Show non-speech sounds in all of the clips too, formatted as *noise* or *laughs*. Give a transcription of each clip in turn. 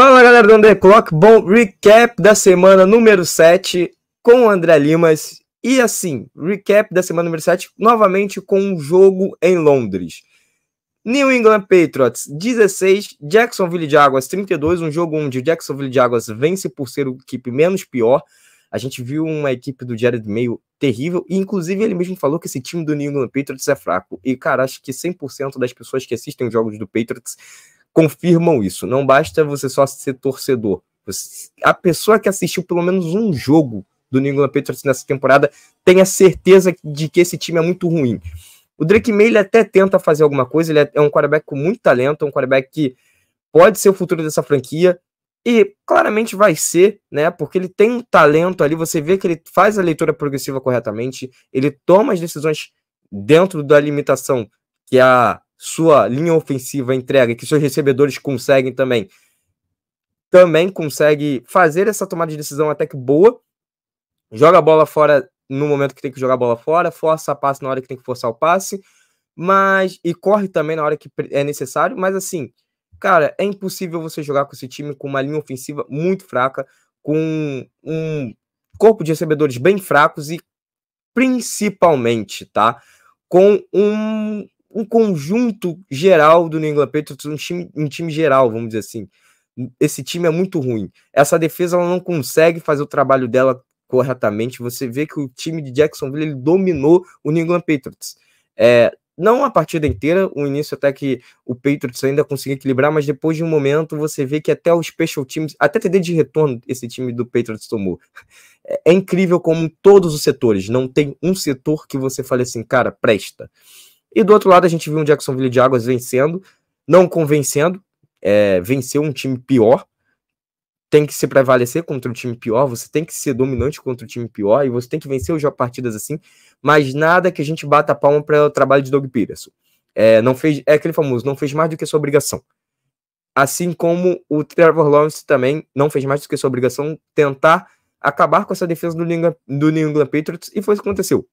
Fala galera do The Clock, bom recap da semana número 7 com o André Limas. E assim, recap da semana número 7, novamente com um jogo em Londres. New England Patriots 16, Jacksonville de Águas 32, um jogo onde o Jacksonville Águas vence por ser a equipe menos pior. A gente viu uma equipe do Jared meio terrível, e inclusive ele mesmo falou que esse time do New England Patriots é fraco. E cara, acho que 100% das pessoas que assistem os jogos do Patriots confirmam isso. Não basta você só ser torcedor. a pessoa que assistiu pelo menos um jogo do New England Patriots nessa temporada tem a certeza de que esse time é muito ruim. O Drake May ele até tenta fazer alguma coisa, ele é, é um quarterback com muito talento, é um quarterback que pode ser o futuro dessa franquia, e claramente vai ser, né? Porque ele tem um talento ali, você vê que ele faz a leitura progressiva corretamente, ele toma as decisões dentro da limitação que a sua linha ofensiva entrega, que seus recebedores conseguem também, também consegue fazer essa tomada de decisão até que boa, joga a bola fora no momento que tem que jogar a bola fora, força a passe na hora que tem que forçar o passe, mas e corre também na hora que é necessário, mas assim, cara, é impossível você jogar com esse time com uma linha ofensiva muito fraca, com um corpo de recebedores bem fracos e principalmente, tá? Com um, um conjunto geral do New England Patriots, um time, um time geral, vamos dizer assim. Esse time é muito ruim. Essa defesa ela não consegue fazer o trabalho dela corretamente. Você vê que o time de Jacksonville ele dominou o New England Patriots. É, não a partida inteira, o início até que o Patriots ainda conseguiu equilibrar, mas depois de um momento você vê que até o special teams, até TD de retorno esse time do Patriots tomou. É, é incrível como todos os setores, não tem um setor que você fale assim, cara, presta. E do outro lado, a gente viu um Jacksonville de Águas vencendo, não convencendo, é, venceu um time pior. Tem que se prevalecer contra o time pior, você tem que ser dominante contra o time pior e você tem que vencer os partidas assim, mas nada que a gente bata a palma para o trabalho de Doug Peterson. É, não fez, é aquele famoso, não fez mais do que sua obrigação. Assim como o Trevor Lawrence também não fez mais do que sua obrigação tentar acabar com essa defesa do New England, do New England Patriots e foi o que aconteceu.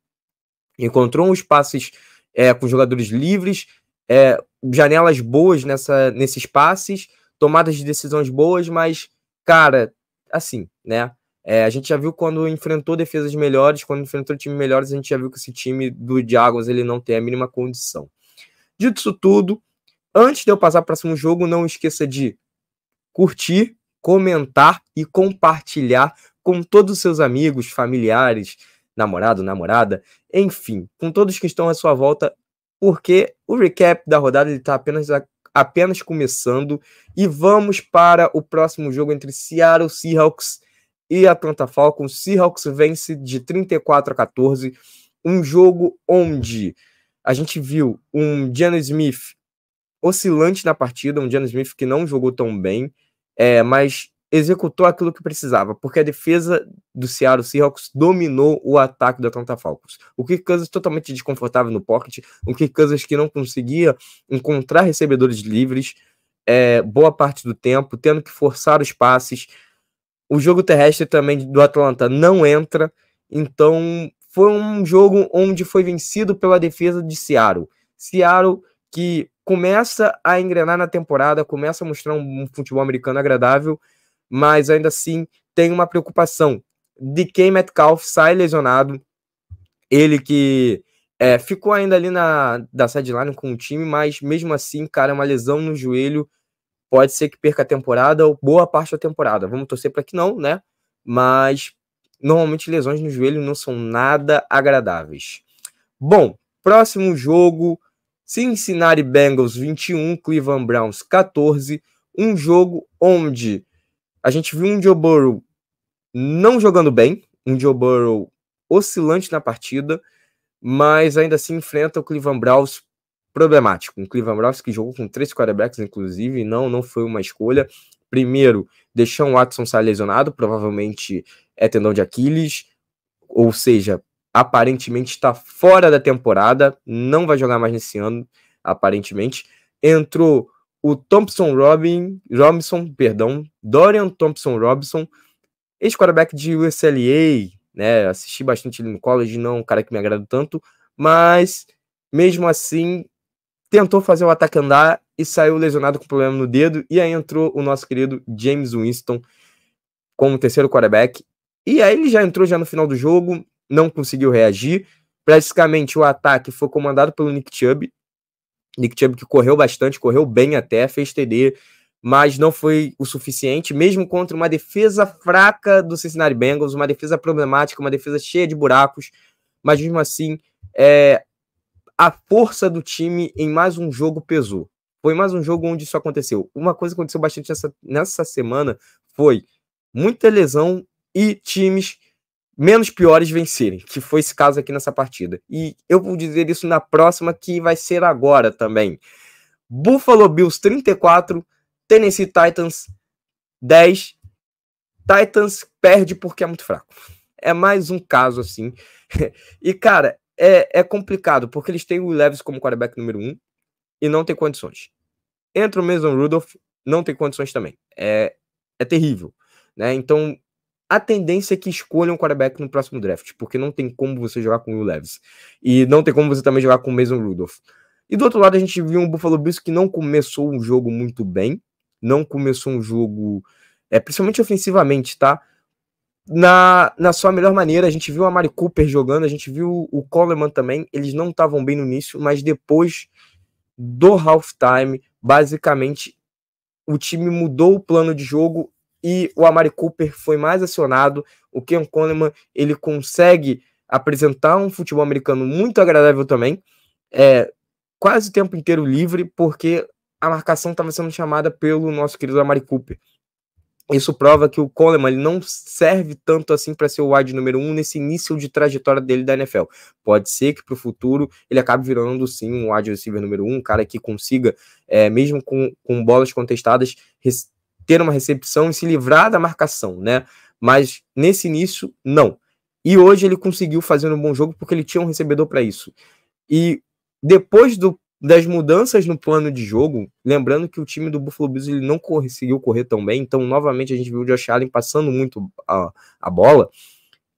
Encontrou uns passes é, com jogadores livres, é, janelas boas nessa, nesses passes, tomadas de decisões boas, mas, cara, assim, né? É, a gente já viu quando enfrentou defesas melhores, quando enfrentou time melhores, a gente já viu que esse time do Jaguars ele não tem a mínima condição. Dito isso tudo, antes de eu passar para o próximo jogo, não esqueça de curtir, comentar e compartilhar com todos os seus amigos, familiares, namorado, namorada, enfim, com todos que estão à sua volta, porque o recap da rodada está apenas, apenas começando e vamos para o próximo jogo entre Seattle Seahawks e Atlanta Falcons. Seahawks vence de 34 a 14, um jogo onde a gente viu um Jalen Smith oscilante na partida, um Jalen Smith que não jogou tão bem, é, mas executou aquilo que precisava, porque a defesa do Seattle Seahawks dominou o ataque do Atlanta Falcons. O Kirk Cousins totalmente desconfortável no pocket, o Kirk Cousins que não conseguia encontrar recebedores livres é, boa parte do tempo, tendo que forçar os passes. O jogo terrestre também do Atlanta não entra, então foi um jogo onde foi vencido pela defesa de Seattle. Seattle que começa a engrenar na temporada, começa a mostrar um futebol americano agradável mas ainda assim tem uma preocupação. De quem Metcalf sai lesionado, ele que é, ficou ainda ali na da sideline com o time, mas mesmo assim, cara, é uma lesão no joelho pode ser que perca a temporada ou boa parte da temporada. Vamos torcer para que não, né? Mas normalmente lesões no joelho não são nada agradáveis. Bom, próximo jogo: Cincinnati Bengals 21, Cleveland Browns 14. Um jogo onde a gente viu um Joe Burrow não jogando bem, um Joe Burrow oscilante na partida, mas ainda assim enfrenta o Cleveland Browns problemático. Um Cleveland Browns que jogou com três quarterbacks, inclusive, não, não foi uma escolha. Primeiro, deixar o Watson sair lesionado, provavelmente é tendão de Aquiles, ou seja, aparentemente está fora da temporada, não vai jogar mais nesse ano, aparentemente. Entrou o Thompson Robin, Robinson, perdão, Dorian Thompson Robinson, ex-quarterback de USLA, né? Assisti bastante ele no college, não é um cara que me agrada tanto, mas mesmo assim tentou fazer o ataque andar e saiu lesionado com problema no dedo e aí entrou o nosso querido James Winston como terceiro quarterback. E aí ele já entrou já no final do jogo, não conseguiu reagir. Praticamente o ataque foi comandado pelo Nick Chubb Nick Chubb que correu bastante, correu bem até, fez TD, mas não foi o suficiente, mesmo contra uma defesa fraca do Cincinnati Bengals, uma defesa problemática, uma defesa cheia de buracos, mas mesmo assim, é, a força do time em mais um jogo pesou. Foi mais um jogo onde isso aconteceu. Uma coisa que aconteceu bastante nessa, nessa semana foi muita lesão e times menos piores vencerem, que foi esse caso aqui nessa partida. E eu vou dizer isso na próxima, que vai ser agora também. Buffalo Bills 34, Tennessee Titans 10. Titans perde porque é muito fraco. É mais um caso assim. *laughs* e, cara, é, é complicado, porque eles têm o Leves como quarterback número 1 um, e não tem condições. Entra o Mason Rudolph, não tem condições também. É, é terrível. Né? Então, a tendência é que escolham um quarterback no próximo draft, porque não tem como você jogar com o Will Levis. E não tem como você também jogar com o Mason Rudolph. E do outro lado, a gente viu um Buffalo Bills que não começou um jogo muito bem, não começou um jogo, é, principalmente ofensivamente, tá? Na, na sua melhor maneira, a gente viu a Mari Cooper jogando, a gente viu o Coleman também, eles não estavam bem no início, mas depois do halftime, basicamente, o time mudou o plano de jogo e o Amari Cooper foi mais acionado. O Ken Coleman ele consegue apresentar um futebol americano muito agradável também, é, quase o tempo inteiro livre, porque a marcação estava sendo chamada pelo nosso querido Amari Cooper. Isso prova que o Coleman ele não serve tanto assim para ser o wide número um nesse início de trajetória dele da NFL. Pode ser que para o futuro ele acabe virando sim um wide receiver número um, um cara que consiga, é, mesmo com, com bolas contestadas, ter uma recepção e se livrar da marcação, né? Mas nesse início, não. E hoje ele conseguiu fazer um bom jogo porque ele tinha um recebedor para isso. E depois do, das mudanças no plano de jogo, lembrando que o time do Buffalo Bills ele não conseguiu correr tão bem, então novamente a gente viu o Josh Allen passando muito a, a bola,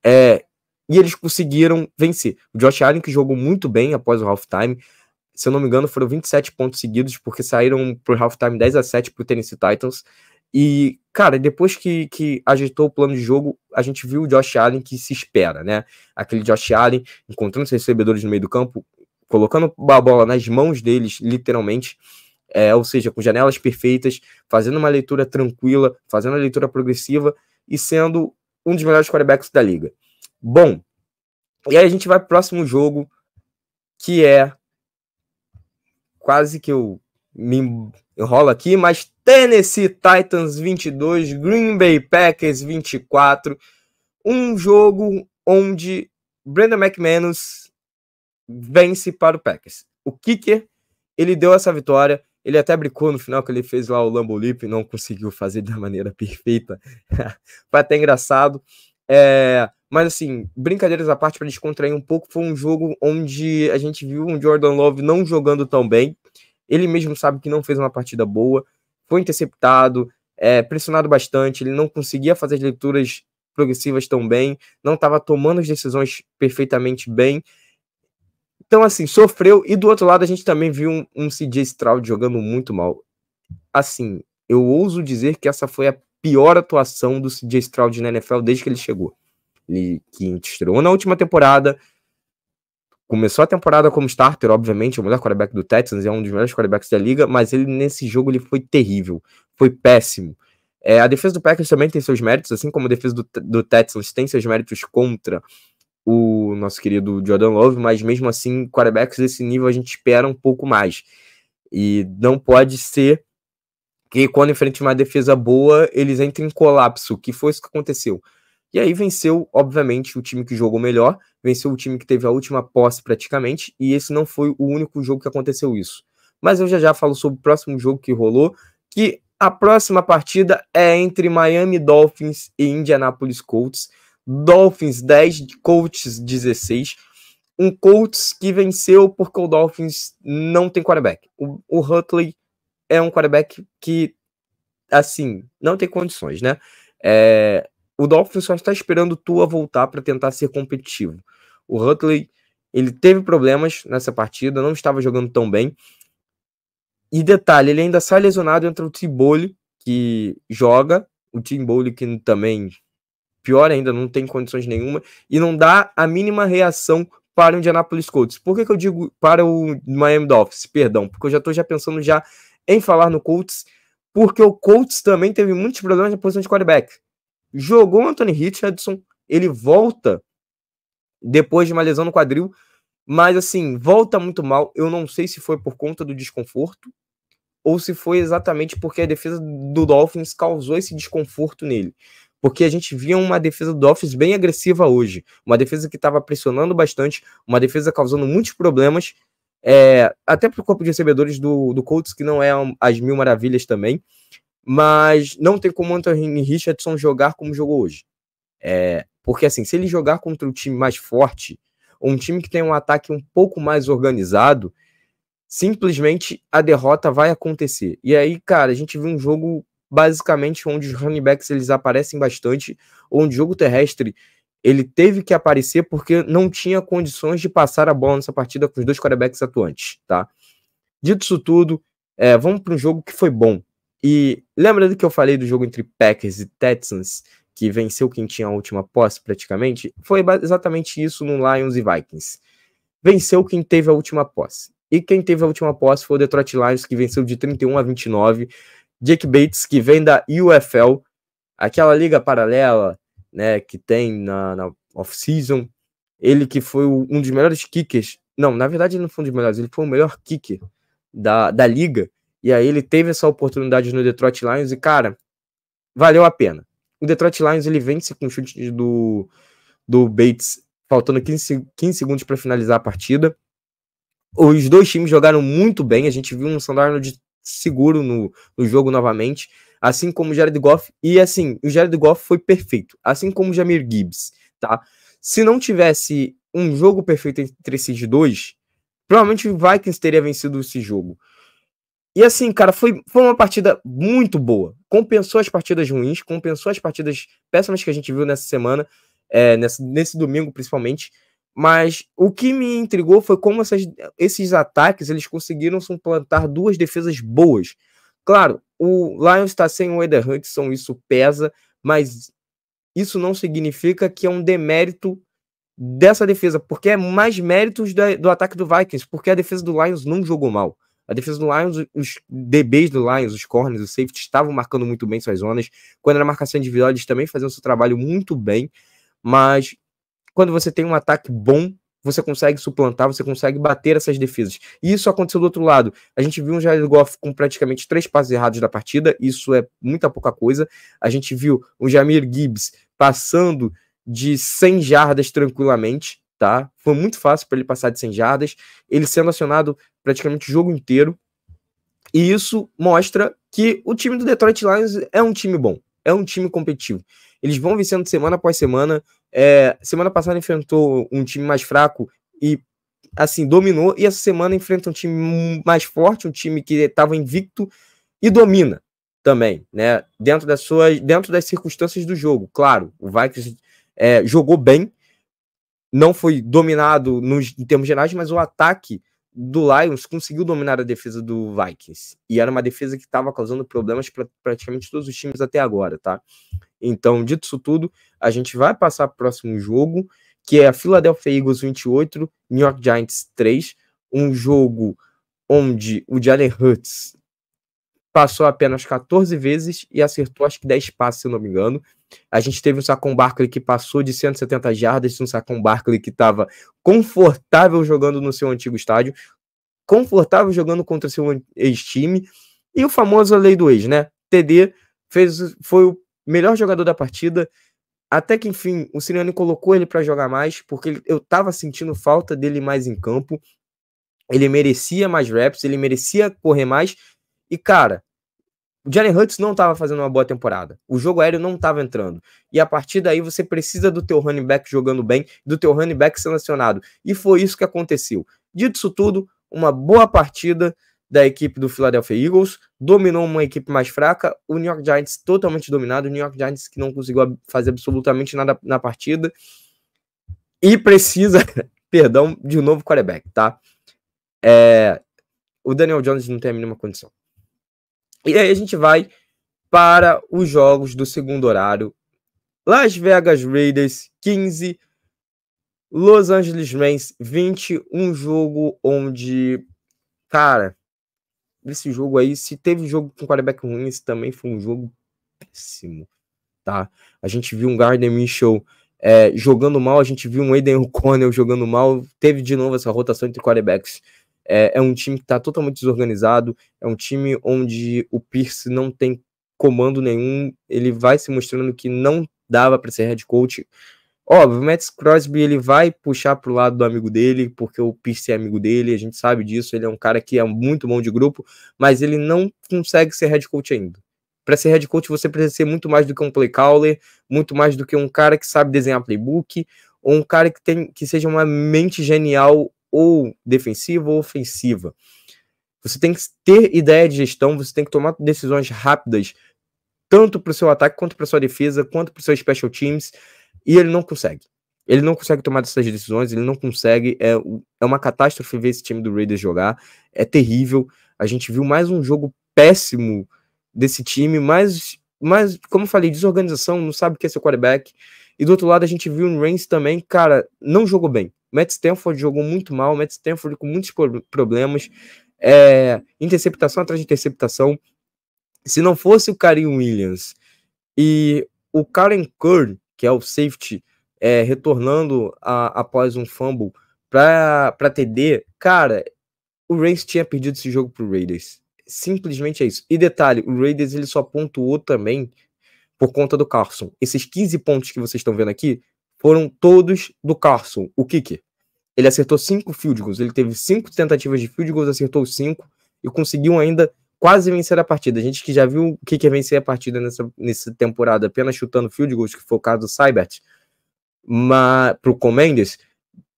é, e eles conseguiram vencer. O Josh Allen que jogou muito bem após o halftime, se eu não me engano foram 27 pontos seguidos, porque saíram para o halftime 10 a 7 para o Tennessee Titans, e, cara, depois que, que agitou o plano de jogo, a gente viu o Josh Allen que se espera, né? Aquele Josh Allen encontrando seus recebedores no meio do campo, colocando a bola nas mãos deles, literalmente. É, ou seja, com janelas perfeitas, fazendo uma leitura tranquila, fazendo a leitura progressiva e sendo um dos melhores quarterbacks da liga. Bom, e aí a gente vai para o próximo jogo, que é quase que eu me enrola aqui, mas Tennessee Titans 22, Green Bay Packers 24. Um jogo onde Brandon McManus vence para o Packers. O kicker, ele deu essa vitória, ele até brincou no final que ele fez lá o Lambo Leap, não conseguiu fazer da maneira perfeita. *laughs* foi até engraçado. É, mas assim, brincadeiras à parte para descontrair um pouco, foi um jogo onde a gente viu um Jordan Love não jogando tão bem. Ele mesmo sabe que não fez uma partida boa, foi interceptado, é, pressionado bastante, ele não conseguia fazer as leituras progressivas tão bem, não estava tomando as decisões perfeitamente bem. Então, assim, sofreu. E do outro lado, a gente também viu um, um CJ Stroud jogando muito mal. Assim, eu ouso dizer que essa foi a pior atuação do CJ Stroud na NFL desde que ele chegou. Ele que estreou na última temporada, começou a temporada como starter, obviamente, o melhor quarterback do Texans, é um dos melhores quarterbacks da liga, mas ele nesse jogo ele foi terrível, foi péssimo. É, a defesa do Packers também tem seus méritos, assim como a defesa do, do Texans tem seus méritos contra o nosso querido Jordan Love, mas mesmo assim, quarterbacks desse nível a gente espera um pouco mais. E não pode ser que quando enfrente uma defesa boa, eles entrem em colapso, que foi isso que aconteceu. E aí venceu, obviamente, o time que jogou melhor, venceu o time que teve a última posse praticamente, e esse não foi o único jogo que aconteceu isso. Mas eu já já falo sobre o próximo jogo que rolou, que a próxima partida é entre Miami Dolphins e Indianapolis Colts. Dolphins 10, Colts 16. Um Colts que venceu porque o Dolphins não tem quarterback. O, o é um quarterback que, assim, não tem condições, né? É, o Dolphins só está esperando Tua voltar para tentar ser competitivo. O Huntley ele teve problemas nessa partida, não estava jogando tão bem. E detalhe, ele ainda sai lesionado, entre o Tiboli, que joga, o Tiboli que também, pior ainda, não tem condições nenhuma, e não dá a mínima reação para o Indianapolis Colts. Por que, que eu digo para o Miami Dolphins? Perdão, porque eu já estou já pensando já em falar no Colts, porque o Colts também teve muitos problemas na posição de quarterback jogou o Anthony Richardson, ele volta depois de uma lesão no quadril, mas assim, volta muito mal. Eu não sei se foi por conta do desconforto ou se foi exatamente porque a defesa do Dolphins causou esse desconforto nele. Porque a gente via uma defesa do Dolphins bem agressiva hoje, uma defesa que estava pressionando bastante, uma defesa causando muitos problemas, é, até para o corpo de recebedores do, do Colts, que não é um, as mil maravilhas também mas não tem como Anthony Richardson jogar como jogou hoje. É, porque assim, se ele jogar contra um time mais forte, ou um time que tem um ataque um pouco mais organizado, simplesmente a derrota vai acontecer. E aí, cara, a gente viu um jogo basicamente onde os running backs eles aparecem bastante, onde o jogo terrestre ele teve que aparecer porque não tinha condições de passar a bola nessa partida com os dois quarterbacks atuantes, tá? Dito isso tudo, é, vamos para um jogo que foi bom, e lembra do que eu falei do jogo entre Packers e Texans, que venceu quem tinha a última posse praticamente? Foi exatamente isso no Lions e Vikings. Venceu quem teve a última posse. E quem teve a última posse foi o Detroit Lions, que venceu de 31 a 29. Jake Bates, que vem da UFL, aquela liga paralela né, que tem na, na off-season. Ele que foi um dos melhores kickers. Não, na verdade ele não foi um dos melhores, ele foi o melhor kicker da, da liga e aí ele teve essa oportunidade no Detroit Lions e, cara, valeu a pena. O Detroit Lions ele vence com o chute do, do Bates, faltando 15, 15 segundos para finalizar a partida. Os dois times jogaram muito bem, a gente viu um Sandarno de seguro no, no jogo novamente, assim como o Jared Goff. E assim, o Jared Goff foi perfeito, assim como o Jamir Gibbs, tá? Se não tivesse um jogo perfeito entre esses dois, provavelmente o Vikings teria vencido esse jogo. E assim, cara, foi, foi uma partida muito boa. Compensou as partidas ruins, compensou as partidas péssimas que a gente viu nessa semana, é, nesse domingo principalmente. Mas o que me intrigou foi como essas, esses ataques eles conseguiram suplantar duas defesas boas. Claro, o Lions está sem o Eder Hudson, isso pesa, mas isso não significa que é um demérito dessa defesa, porque é mais méritos do, do ataque do Vikings, porque a defesa do Lions não jogou mal. A defesa do Lions, os DBs do Lions, os corners, os safety estavam marcando muito bem suas zonas. Quando era marcação individual, eles também faziam seu trabalho muito bem. Mas quando você tem um ataque bom, você consegue suplantar, você consegue bater essas defesas. E isso aconteceu do outro lado. A gente viu um Jared Goff com praticamente três passes errados da partida, isso é muita pouca coisa. A gente viu o Jamir Gibbs passando de 100 jardas tranquilamente, tá? Foi muito fácil para ele passar de 100 jardas, ele sendo acionado praticamente o jogo inteiro. E isso mostra que o time do Detroit Lions é um time bom, é um time competitivo. Eles vão vencendo semana após semana. É, semana passada enfrentou um time mais fraco e assim dominou. E essa semana enfrenta um time mais forte, um time que estava invicto e domina também, né? Dentro das suas, dentro das circunstâncias do jogo, claro. O Vikings é, jogou bem, não foi dominado nos, em termos gerais, mas o ataque do Lions conseguiu dominar a defesa do Vikings. E era uma defesa que estava causando problemas para praticamente todos os times até agora, tá? Então, dito isso tudo, a gente vai passar para o próximo jogo, que é a Philadelphia Eagles 28, New York Giants 3. Um jogo onde o Jalen Hurts passou apenas 14 vezes e acertou acho que 10 passes, se não me engano. A gente teve um Sacon Barkley que passou de 170 jardas, um Sacon Barkley que estava confortável jogando no seu antigo estádio, confortável jogando contra seu ex-time, e o famoso lei do ex, né? TD fez, foi o melhor jogador da partida, até que enfim, o Siriani colocou ele para jogar mais, porque eu estava sentindo falta dele mais em campo. Ele merecia mais reps, ele merecia correr mais. E cara, o Jalen Hurts não estava fazendo uma boa temporada. O jogo aéreo não estava entrando. E a partir daí você precisa do teu running back jogando bem, do teu running back sendo acionado. E foi isso que aconteceu. Dito isso tudo, uma boa partida da equipe do Philadelphia Eagles, dominou uma equipe mais fraca, o New York Giants totalmente dominado, o New York Giants que não conseguiu fazer absolutamente nada na partida e precisa, *laughs* perdão, de um novo quarterback, tá? É, o Daniel Jones não tem a mínima condição. E aí a gente vai para os jogos do segundo horário. Las Vegas Raiders 15, Los Angeles Rams 20, um jogo onde, cara, esse jogo aí, se teve jogo com quarterback ruim, esse também foi um jogo péssimo, tá? A gente viu um Gardner Minshew é, jogando mal, a gente viu um Aiden O'Connell jogando mal, teve de novo essa rotação entre quarterbacks é, é um time que está totalmente desorganizado, é um time onde o Pierce não tem comando nenhum, ele vai se mostrando que não dava para ser head coach. Óbvio, o Matt Crosby ele vai puxar para o lado do amigo dele, porque o Pierce é amigo dele, a gente sabe disso, ele é um cara que é muito bom de grupo, mas ele não consegue ser head coach ainda. Para ser head coach, você precisa ser muito mais do que um play caller, muito mais do que um cara que sabe desenhar playbook, ou um cara que, tem, que seja uma mente genial ou defensiva ou ofensiva. Você tem que ter ideia de gestão, você tem que tomar decisões rápidas, tanto para o seu ataque, quanto para sua defesa, quanto para os seus special teams, e ele não consegue. Ele não consegue tomar essas decisões, ele não consegue. É, é uma catástrofe ver esse time do Raiders jogar, é terrível. A gente viu mais um jogo péssimo desse time, mais, mais como falei, desorganização, não sabe o que é seu quarterback. E do outro lado, a gente viu o Reigns também, cara, não jogou bem. Matt Stanford jogou muito mal, Matt Stanford com muitos problemas, é, interceptação atrás de interceptação. Se não fosse o Karim Williams e o Karen Kern, que é o safety, é, retornando a, após um fumble para TD, cara, o Reigns tinha perdido esse jogo pro Raiders. Simplesmente é isso. E detalhe, o Raiders ele só pontuou também por conta do Carson. Esses 15 pontos que vocês estão vendo aqui foram todos do Carson, o kicker. Ele acertou 5 field goals, ele teve 5 tentativas de field goals, acertou 5 e conseguiu ainda quase vencer a partida. A gente que já viu o kicker vencer a partida nessa, nessa temporada apenas chutando field goals, que foi o caso do Cybert, para o Commanders,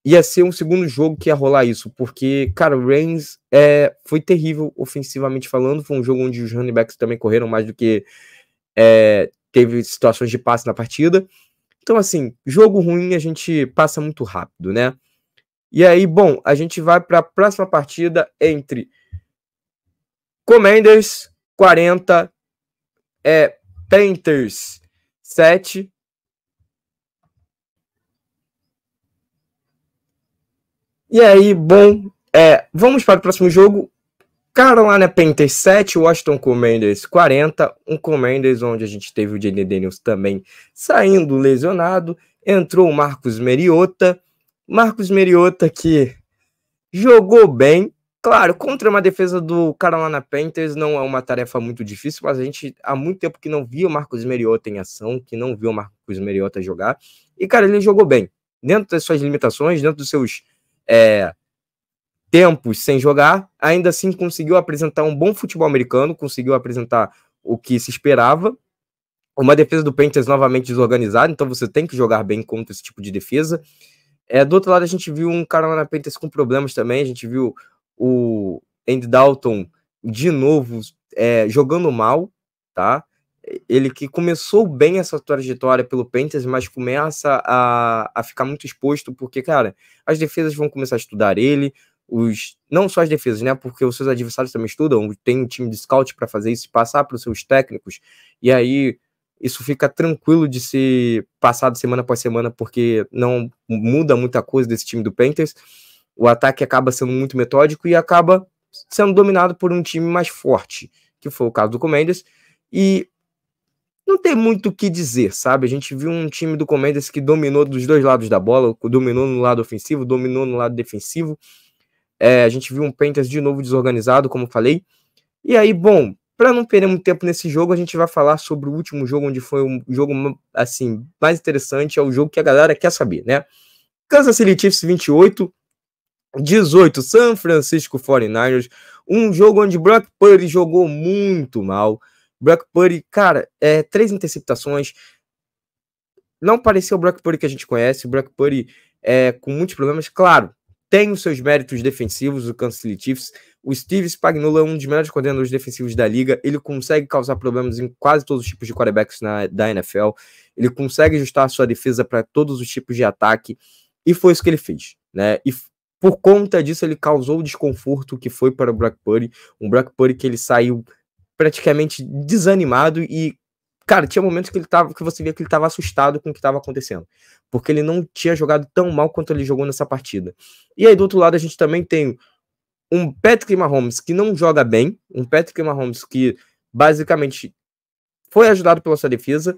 ia ser um segundo jogo que ia rolar isso, porque, cara, o Reigns é, foi terrível ofensivamente falando, foi um jogo onde os running backs também correram mais do que é, teve situações de passe na partida. Então, assim, jogo ruim a gente passa muito rápido, né? E aí, bom, a gente vai para a próxima partida entre Commanders 40, é, Panthers 7. E aí, bom, é, vamos para o próximo jogo. Carolina Panthers 7, Washington Commanders 40, um Commanders onde a gente teve o Jalen Daniels também saindo lesionado, entrou o Marcos Meriota, Marcos Meriota que jogou bem, claro, contra uma defesa do Carolina Panthers não é uma tarefa muito difícil, mas a gente há muito tempo que não via o Marcos Meriota em ação, que não via o Marcos Meriota jogar, e cara, ele jogou bem, dentro das suas limitações, dentro dos seus... É, tempos sem jogar, ainda assim conseguiu apresentar um bom futebol americano, conseguiu apresentar o que se esperava. Uma defesa do Panthers novamente desorganizada, então você tem que jogar bem contra esse tipo de defesa. É, do outro lado, a gente viu um cara lá na Panthers com problemas também, a gente viu o Andy Dalton de novo é, jogando mal, tá? Ele que começou bem essa trajetória pelo Panthers, mas começa a, a ficar muito exposto, porque, cara, as defesas vão começar a estudar ele, os não só as defesas, né? Porque os seus adversários também estudam, tem um time de scout para fazer isso, passar para os seus técnicos. E aí isso fica tranquilo de ser passado semana após semana, porque não muda muita coisa desse time do Panthers. O ataque acaba sendo muito metódico e acaba sendo dominado por um time mais forte, que foi o caso do Commanders. E não tem muito o que dizer, sabe? A gente viu um time do Commanders que dominou dos dois lados da bola, dominou no lado ofensivo, dominou no lado defensivo. É, a gente viu um Panthers de novo desorganizado, como falei. E aí, bom, para não perder muito tempo nesse jogo, a gente vai falar sobre o último jogo, onde foi um jogo hum, assim mais interessante, é o jogo que a galera quer saber, né? Kansas City Chiefs 28, 18 San Francisco 49ers, um jogo onde Brock Purdy jogou muito mal. Brock Purdy, cara, é, três interceptações. Não pareceu o Brock Purdy que a gente conhece, o Brock Purdy é, com muitos problemas, claro tem os seus méritos defensivos, o Kansas Chiefs. O Steve Spagnuolo é um dos melhores coordenadores defensivos da liga. Ele consegue causar problemas em quase todos os tipos de quarterbacks na, da NFL. Ele consegue ajustar a sua defesa para todos os tipos de ataque. E foi isso que ele fez. Né? E por conta disso, ele causou o desconforto que foi para o Brock Purdy. Um Brock Purdy que ele saiu praticamente desanimado e Cara, tinha momentos que ele tava, que você via que ele estava assustado com o que estava acontecendo, porque ele não tinha jogado tão mal quanto ele jogou nessa partida. E aí do outro lado a gente também tem um Patrick Mahomes que não joga bem, um Patrick Mahomes que basicamente foi ajudado pela sua defesa,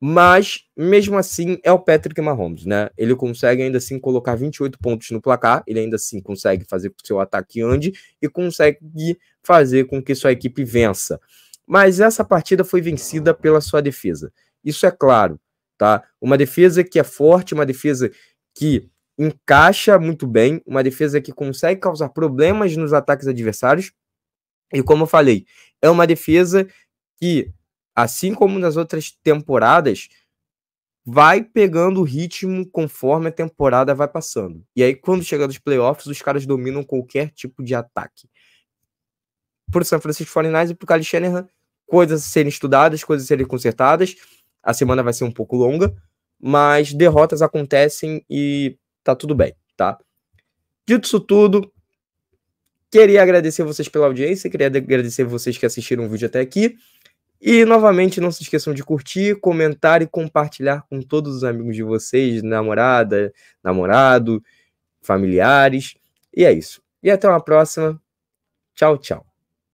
mas mesmo assim é o Patrick Mahomes, né? Ele consegue ainda assim colocar 28 pontos no placar, ele ainda assim consegue fazer que o seu ataque ande e consegue fazer com que sua equipe vença mas essa partida foi vencida pela sua defesa. Isso é claro, tá? Uma defesa que é forte, uma defesa que encaixa muito bem, uma defesa que consegue causar problemas nos ataques adversários. E como eu falei, é uma defesa que, assim como nas outras temporadas, vai pegando o ritmo conforme a temporada vai passando. E aí, quando chega nos playoffs, os caras dominam qualquer tipo de ataque por San Francisco 49 e por o Kyle Shanahan, coisas a serem estudadas, coisas a serem consertadas. A semana vai ser um pouco longa, mas derrotas acontecem e tá tudo bem, tá? Dito isso tudo, queria agradecer vocês pela audiência, queria agradecer vocês que assistiram o vídeo até aqui. E novamente, não se esqueçam de curtir, comentar e compartilhar com todos os amigos de vocês, namorada, namorado, familiares. E é isso. E até uma próxima. Tchau, tchau.